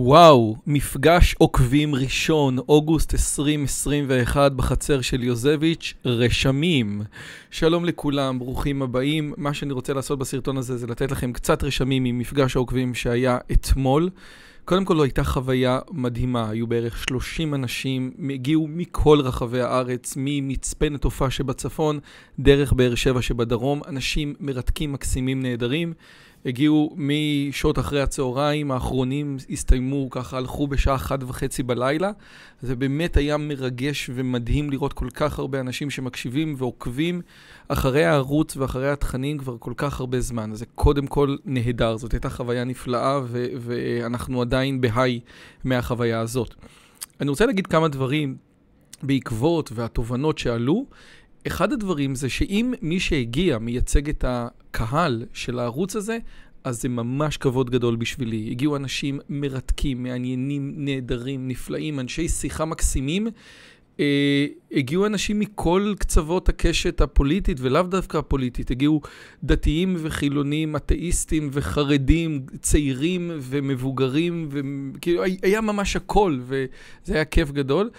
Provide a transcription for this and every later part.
וואו, מפגש עוקבים ראשון, אוגוסט 2021 בחצר של יוזביץ', רשמים. שלום לכולם, ברוכים הבאים. מה שאני רוצה לעשות בסרטון הזה זה לתת לכם קצת רשמים ממפגש העוקבים שהיה אתמול. קודם כל, זו הייתה חוויה מדהימה. היו בערך 30 אנשים, הגיעו מכל רחבי הארץ, ממצפה נטופה שבצפון, דרך באר שבע שבדרום. אנשים מרתקים, מקסימים, נהדרים. הגיעו משעות אחרי הצהריים, האחרונים הסתיימו ככה, הלכו בשעה אחת וחצי בלילה. זה באמת היה מרגש ומדהים לראות כל כך הרבה אנשים שמקשיבים ועוקבים אחרי הערוץ ואחרי התכנים כבר כל כך הרבה זמן. זה קודם כל נהדר, זאת הייתה חוויה נפלאה ו- ואנחנו עדיין בהיי מהחוויה הזאת. אני רוצה להגיד כמה דברים בעקבות והתובנות שעלו. אחד הדברים זה שאם מי שהגיע מייצג את הקהל של הערוץ הזה, אז זה ממש כבוד גדול בשבילי. הגיעו אנשים מרתקים, מעניינים, נהדרים, נפלאים, אנשי שיחה מקסימים, אה, הגיעו אנשים מכל קצוות הקשת הפוליטית, ולאו דווקא הפוליטית, הגיעו דתיים וחילונים, אתאיסטים וחרדים, צעירים ומבוגרים, וכאילו היה ממש הכל, וזה היה כיף גדול.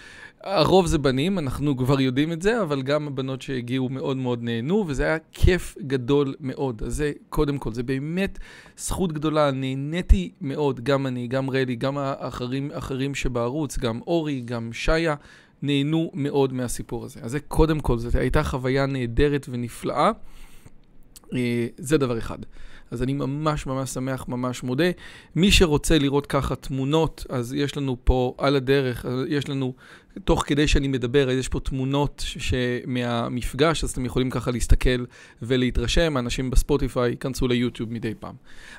הרוב זה בנים, אנחנו כבר יודעים את זה, אבל גם הבנות שהגיעו מאוד מאוד נהנו, וזה היה כיף גדול מאוד. אז זה, קודם כל, זה באמת זכות גדולה, נהניתי מאוד, גם אני, גם רלי, גם האחרים שבערוץ, גם אורי, גם שיה. נהנו מאוד מהסיפור הזה. אז זה קודם כל, זאת הייתה חוויה נהדרת ונפלאה. אה, זה דבר אחד. אז אני ממש ממש שמח, ממש מודה. מי שרוצה לראות ככה תמונות, אז יש לנו פה על הדרך, אה, יש לנו תוך כדי שאני מדבר, יש פה תמונות מהמפגש, אז אתם יכולים ככה להסתכל ולהתרשם. אנשים בספוטיפיי ייכנסו ליוטיוב מדי פעם.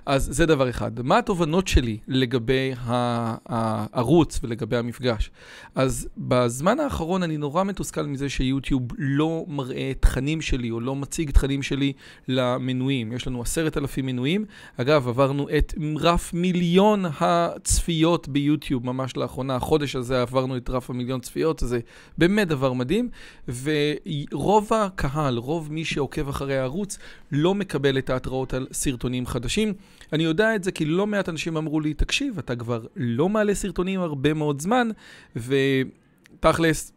אז זה דבר אחד. מה התובנות שלי לגבי הערוץ ולגבי המפגש? אז בזמן האחרון אני נורא מתוסכל מזה שיוטיוב לא מראה תכנים שלי, או לא מציג תכנים שלי למנויים. יש לנו עשרת אלפים מנויים. אגב, עברנו את רף מיליון הצפיות ביוטיוב ממש לאחרונה. החודש הזה עברנו את רף המיליון מיליון צפיות, זה באמת דבר מדהים, ורוב הקהל, רוב מי שעוקב אחרי הערוץ, לא מקבל את ההתראות על סרטונים חדשים. אני יודע את זה כי לא מעט אנשים אמרו לי, תקשיב, אתה כבר לא מעלה סרטונים הרבה מאוד זמן, ותכלס,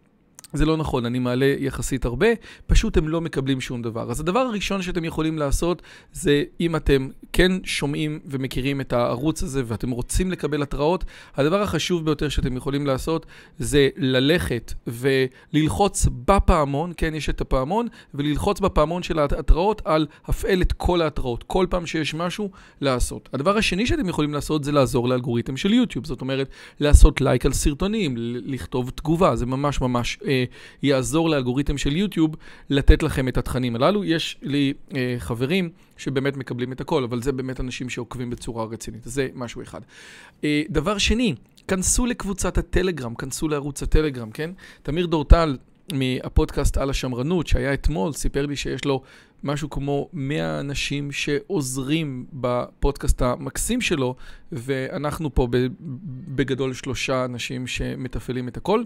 זה לא נכון, אני מעלה יחסית הרבה, פשוט הם לא מקבלים שום דבר. אז הדבר הראשון שאתם יכולים לעשות זה אם אתם כן שומעים ומכירים את הערוץ הזה ואתם רוצים לקבל התראות, הדבר החשוב ביותר שאתם יכולים לעשות זה ללכת וללחוץ בפעמון, כן, יש את הפעמון, וללחוץ בפעמון של ההתראות על הפעל את כל ההתראות, כל פעם שיש משהו לעשות. הדבר השני שאתם יכולים לעשות זה לעזור לאלגוריתם של יוטיוב, זאת אומרת, לעשות לייק על סרטונים, לכתוב תגובה, זה ממש ממש... אה, יעזור לאלגוריתם של יוטיוב לתת לכם את התכנים הללו. יש לי אה, חברים שבאמת מקבלים את הכל, אבל זה באמת אנשים שעוקבים בצורה רצינית. זה משהו אחד. אה, דבר שני, כנסו לקבוצת הטלגרם, כנסו לערוץ הטלגרם, כן? תמיר דורטל... מהפודקאסט על השמרנות שהיה אתמול, סיפר לי שיש לו משהו כמו 100 אנשים שעוזרים בפודקאסט המקסים שלו, ואנחנו פה בגדול שלושה אנשים שמתפעלים את הכל.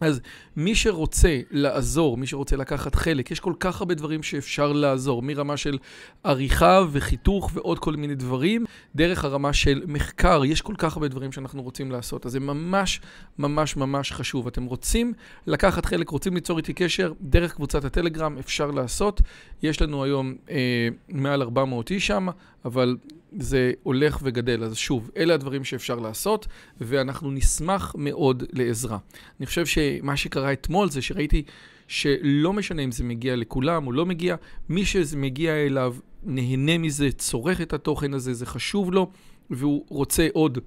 אז מי שרוצה לעזור, מי שרוצה לקחת חלק, יש כל כך הרבה דברים שאפשר לעזור, מרמה של עריכה וחיתוך ועוד כל מיני דברים, דרך הרמה של מחקר, יש כל כך הרבה דברים שאנחנו רוצים לעשות. אז זה ממש ממש ממש חשוב. אתם רוצים לקחת חלק, רוצים ליצור איתי קשר, דרך קבוצת הטלגרם אפשר לעשות. יש לנו היום אה, מעל 400 איש שם, אבל זה הולך וגדל. אז שוב, אלה הדברים שאפשר לעשות, ואנחנו נשמח מאוד לעזרה. אני חושב שמה שקרה אתמול זה שראיתי שלא משנה אם זה מגיע לכולם או לא מגיע, מי שזה מגיע אליו נהנה מזה, צורך את התוכן הזה, זה חשוב לו, והוא רוצה עוד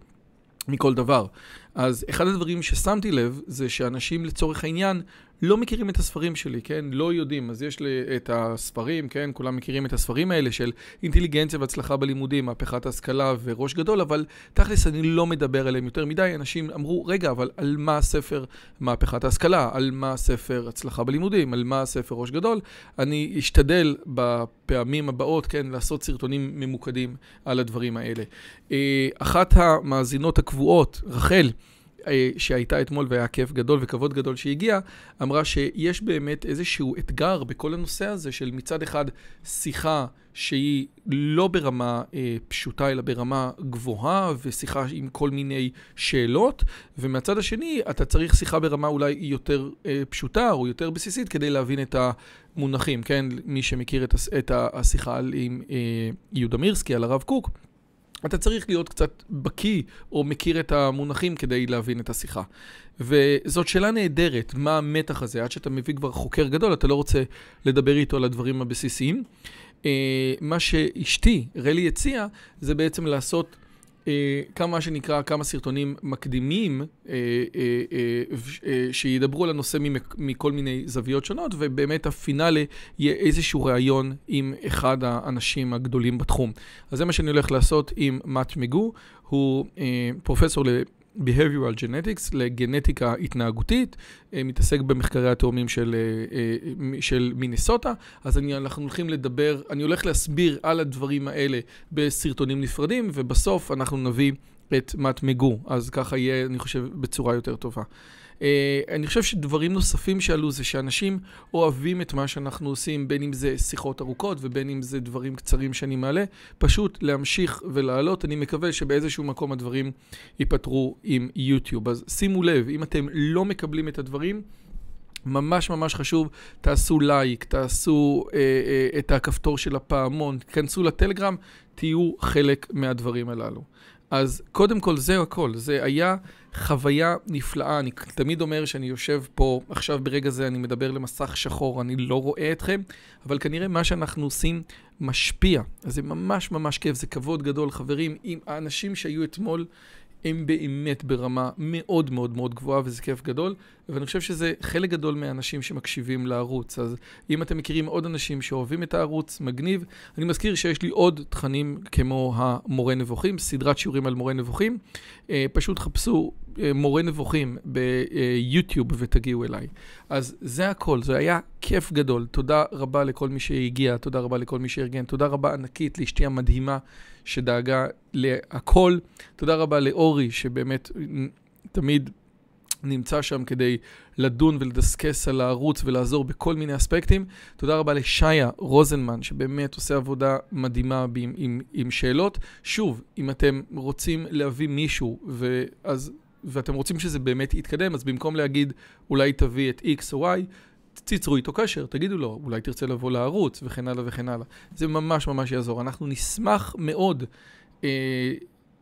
מכל דבר. אז אחד הדברים ששמתי לב זה שאנשים לצורך העניין לא מכירים את הספרים שלי, כן? לא יודעים. אז יש לי את הספרים, כן? כולם מכירים את הספרים האלה של אינטליגנציה והצלחה בלימודים, מהפכת השכלה וראש גדול, אבל תכלס אני לא מדבר עליהם יותר מדי. אנשים אמרו, רגע, אבל על מה הספר מהפכת ההשכלה? על מה הספר הצלחה בלימודים? על מה הספר ראש גדול? אני אשתדל בפעמים הבאות, כן, לעשות סרטונים ממוקדים על הדברים האלה. אה, אחת המאזינות הקבועות, רחל, אה, שהייתה אתמול והיה כיף גדול וכבוד גדול שהגיע, אמרה שיש באמת איזשהו אתגר בכל הנושא הזה של מצד אחד שיחה שהיא לא ברמה אה, פשוטה אלא ברמה גבוהה ושיחה עם כל מיני שאלות, ומהצד השני אתה צריך שיחה ברמה אולי יותר אה, פשוטה או יותר בסיסית כדי להבין את המונחים, כן? מי שמכיר את, השיחה עם אה, יהודה מירסקי על הרב קוק, אתה צריך להיות קצת בקיא או מכיר את המונחים כדי להבין את השיחה. וזאת שאלה נהדרת, מה המתח הזה? עד שאתה מביא כבר חוקר גדול, אתה לא רוצה לדבר איתו על הדברים הבסיסיים. אה, מה שאשתי, רלי, הציעה, זה בעצם לעשות אה, כמה שנקרא, כמה סרטונים מקדימים אה, אה, אה, אה, שידברו על הנושא ממק, מכל מיני זוויות שונות, ובאמת הפינאלה יהיה איזשהו ראיון עם אחד האנשים הגדולים בתחום. אז זה מה שאני הולך לעשות עם מאט מגו, הוא אה, פרופסור ל... Behavioral Genetics לגנטיקה התנהגותית, אה, מתעסק במחקרי התאומים של, אה, אה, של מינסוטה, אז אני, אנחנו הולכים לדבר, אני הולך להסביר על הדברים האלה בסרטונים נפרדים, ובסוף אנחנו נביא את מת מגו, אז ככה יהיה, אני חושב, בצורה יותר טובה. Uh, אני חושב שדברים נוספים שעלו זה שאנשים אוהבים את מה שאנחנו עושים, בין אם זה שיחות ארוכות ובין אם זה דברים קצרים שאני מעלה, פשוט להמשיך ולעלות. אני מקווה שבאיזשהו מקום הדברים ייפתרו עם יוטיוב. אז שימו לב, אם אתם לא מקבלים את הדברים, ממש ממש חשוב, תעשו לייק, תעשו uh, uh, את הכפתור של הפעמון, תיכנסו לטלגרם, תהיו חלק מהדברים הללו. אז קודם כל זה הכל, זה היה חוויה נפלאה. אני תמיד אומר שאני יושב פה, עכשיו ברגע זה אני מדבר למסך שחור, אני לא רואה אתכם, אבל כנראה מה שאנחנו עושים משפיע. אז זה ממש ממש כיף, זה כבוד גדול. חברים, אם האנשים שהיו אתמול הם באמת ברמה מאוד מאוד מאוד גבוהה וזה כיף גדול, ואני חושב שזה חלק גדול מהאנשים שמקשיבים לערוץ. אז אם אתם מכירים עוד אנשים שאוהבים את הערוץ, מגניב. אני מזכיר שיש לי עוד תכנים כמו המורה נבוכים, סדרת שיעורים על מורה נבוכים. אה, פשוט חפשו אה, מורה נבוכים ביוטיוב ותגיעו אליי. אז זה הכל, זה היה כיף גדול. תודה רבה לכל מי שהגיע, תודה רבה לכל מי שארגן, תודה רבה ענקית לאשתי המדהימה שדאגה להכל. תודה רבה לאורי, שבאמת תמיד נמצא שם כדי לדון ולדסקס על הערוץ ולעזור בכל מיני אספקטים. תודה רבה לשעיה רוזנמן, שבאמת עושה עבודה מדהימה עם, עם, עם שאלות. שוב, אם אתם רוצים להביא מישהו, ואז... ואתם רוצים שזה באמת יתקדם, אז במקום להגיד, אולי תביא את X או Y, תיצרו איתו קשר, תגידו לו, אולי תרצה לבוא לערוץ, וכן הלאה וכן הלאה. זה ממש ממש יעזור. אנחנו נשמח מאוד אה,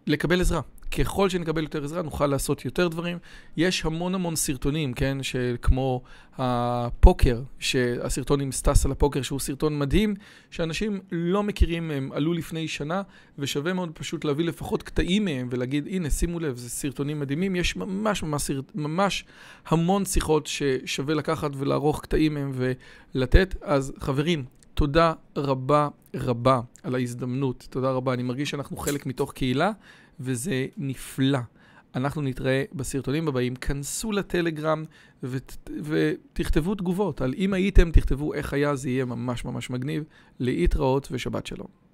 לקבל עזרה. ככל שנקבל יותר עזרה, נוכל לעשות יותר דברים. יש המון המון סרטונים, כן, שכמו הפוקר, שהסרטון עם סטס על הפוקר, שהוא סרטון מדהים, שאנשים לא מכירים, הם עלו לפני שנה, ושווה מאוד פשוט להביא לפחות קטעים מהם ולהגיד, הנה, שימו לב, זה סרטונים מדהימים. יש ממש ממש, סרט, ממש המון שיחות ששווה לקחת ולערוך קטעים מהם ולתת. אז חברים, תודה רבה רבה על ההזדמנות. תודה רבה. אני מרגיש שאנחנו חלק מתוך קהילה, וזה נפלא. אנחנו נתראה בסרטונים הבאים. כנסו לטלגרם ות, ותכתבו תגובות על אם הייתם, תכתבו איך היה, זה יהיה ממש ממש מגניב. להתראות ושבת שלום.